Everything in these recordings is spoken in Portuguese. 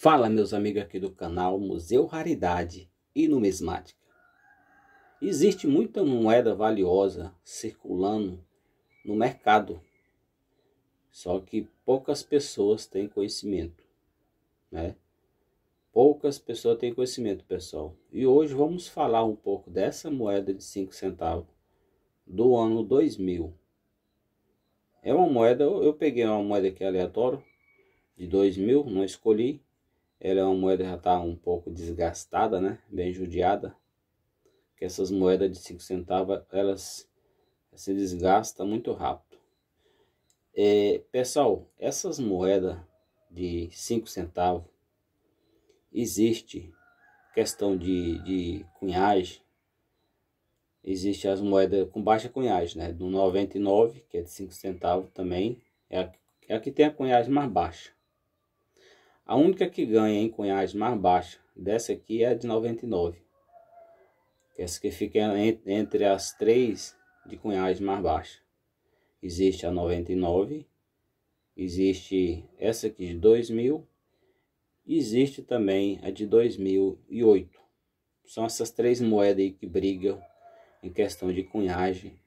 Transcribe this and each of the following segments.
Fala meus amigos aqui do canal Museu Raridade e Numismática. Existe muita moeda valiosa circulando no mercado, só que poucas pessoas têm conhecimento, né? Poucas pessoas têm conhecimento, pessoal. E hoje vamos falar um pouco dessa moeda de 5 centavos do ano 2000. É uma moeda, eu peguei uma moeda aqui aleatória de 2000, não escolhi, ela é uma moeda que já está um pouco desgastada, né? Bem judiada. Que essas moedas de 5 centavos, elas se desgastam muito rápido. É, pessoal, essas moedas de 5 centavos, existe questão de, de cunhagem, existe as moedas com baixa cunhagem, né? Do 99, que é de 5 centavos também, é a, é a que tem a cunhagem mais baixa. A única que ganha em cunhagem mais baixa dessa aqui é a de 99. É essa que fica entre as três de cunhagem mais baixa. Existe a 99, existe essa aqui de 2000, existe também a de 2008. São essas três moedas aí que brigam em questão de cunhagem,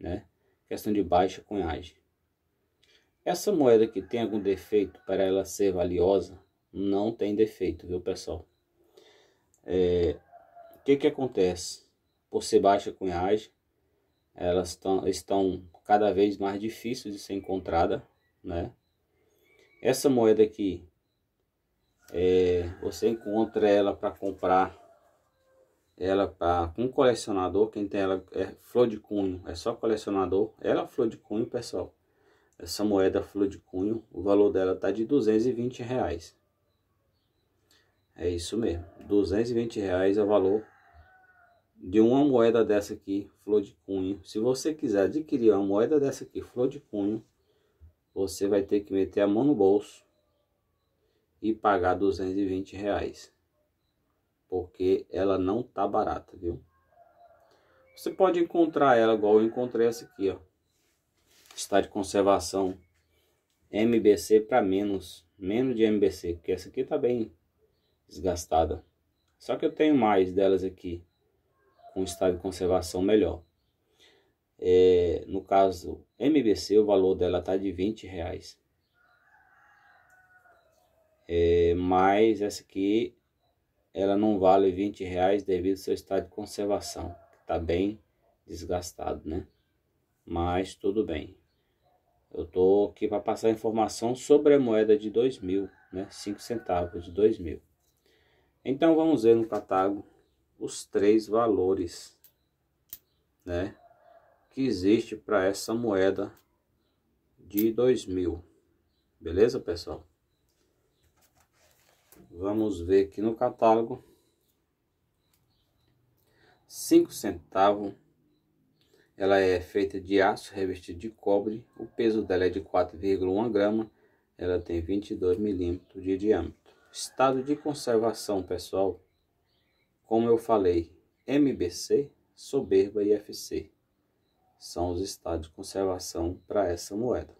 né? Questão de baixa cunhagem. Essa moeda que tem algum defeito para ela ser valiosa, não tem defeito, viu pessoal? É, o que que acontece? Por ser baixa cunhagem, elas tão, estão cada vez mais difíceis de ser encontrada, né? Essa moeda aqui, é, você encontra ela para comprar, ela para um colecionador, quem tem ela é flor de cunho, é só colecionador, ela é flor de cunho, pessoal. Essa moeda flor de cunho, o valor dela está de 220 reais. É isso mesmo, 220 reais é o valor de uma moeda dessa aqui, flor de cunho. Se você quiser adquirir uma moeda dessa aqui, flor de cunho, você vai ter que meter a mão no bolso e pagar 220 reais. Porque ela não tá barata, viu? Você pode encontrar ela igual eu encontrei essa aqui, ó está de conservação MBC para menos, menos de MBC, porque essa aqui tá bem desgastada. Só que eu tenho mais delas aqui com estado de conservação melhor. É, no caso MBC, o valor dela tá de 20 reais. É, mas essa aqui ela não vale 20 reais devido ao seu estado de conservação, que está bem desgastado, né? Mas tudo bem. Eu tô aqui para passar informação sobre a moeda de 2000, né? 5 centavos de 2000. Então vamos ver no catálogo os três valores, né? Que existe para essa moeda de 2000. Beleza, pessoal? Vamos ver aqui no catálogo. 5 centavos ela é feita de aço revestido de cobre, o peso dela é de 4,1 grama, ela tem 22 milímetros de diâmetro. Estado de conservação, pessoal, como eu falei, MBC, Soberba e FC são os estados de conservação para essa moeda.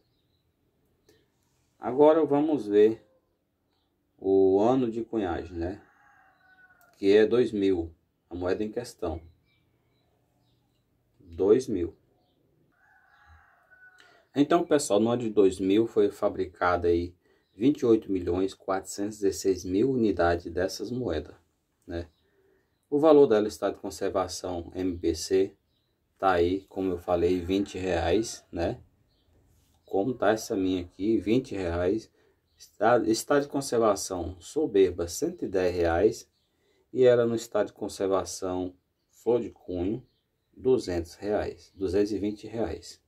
Agora vamos ver o ano de cunhagem, né? Que é 2000, a moeda em questão. 2000. Então, pessoal, no ano de 2000 foi fabricada aí 28 milhões 416 mil unidades dessas moedas, né? O valor dela está de conservação MBC, tá aí, como eu falei, 20 reais, né? Como tá essa minha aqui, 20 reais. Está, está de conservação soberba, 110 reais. E ela no estado de conservação flor de cunho, 200 reais, 220 reais.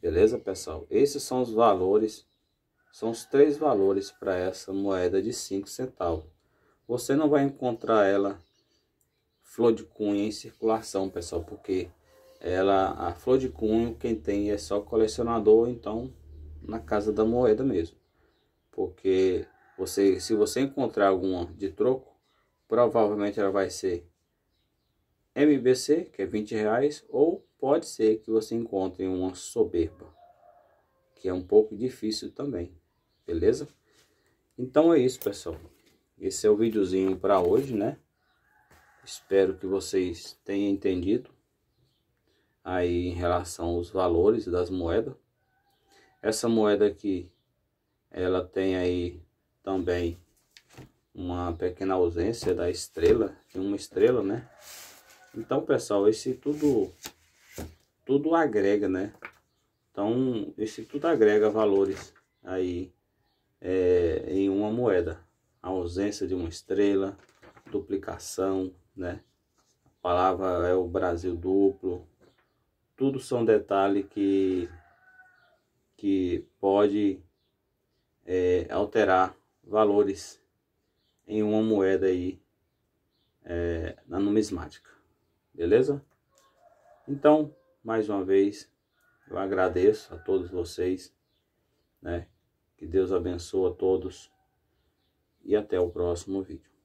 Beleza, pessoal? Esses são os valores, são os três valores para essa moeda de 5 centavos. Você não vai encontrar ela flor de cunho em circulação, pessoal, porque ela a flor de cunho quem tem é só colecionador, então na casa da moeda mesmo. Porque você, se você encontrar alguma de troco, provavelmente ela vai ser MBC, que é 20 reais, ou pode ser que você encontre uma soberba, que é um pouco difícil também, beleza? Então é isso, pessoal. Esse é o videozinho para hoje, né? Espero que vocês tenham entendido aí em relação aos valores das moedas. Essa moeda aqui, ela tem aí também uma pequena ausência da estrela, tem uma estrela, né? Então, pessoal, esse tudo, tudo agrega, né? Então, esse tudo agrega valores aí é, em uma moeda. A ausência de uma estrela, duplicação, né? A palavra é o Brasil duplo. Tudo são detalhes que, que pode é, alterar valores em uma moeda aí é, na numismática beleza? Então, mais uma vez, eu agradeço a todos vocês, né? Que Deus abençoe a todos e até o próximo vídeo.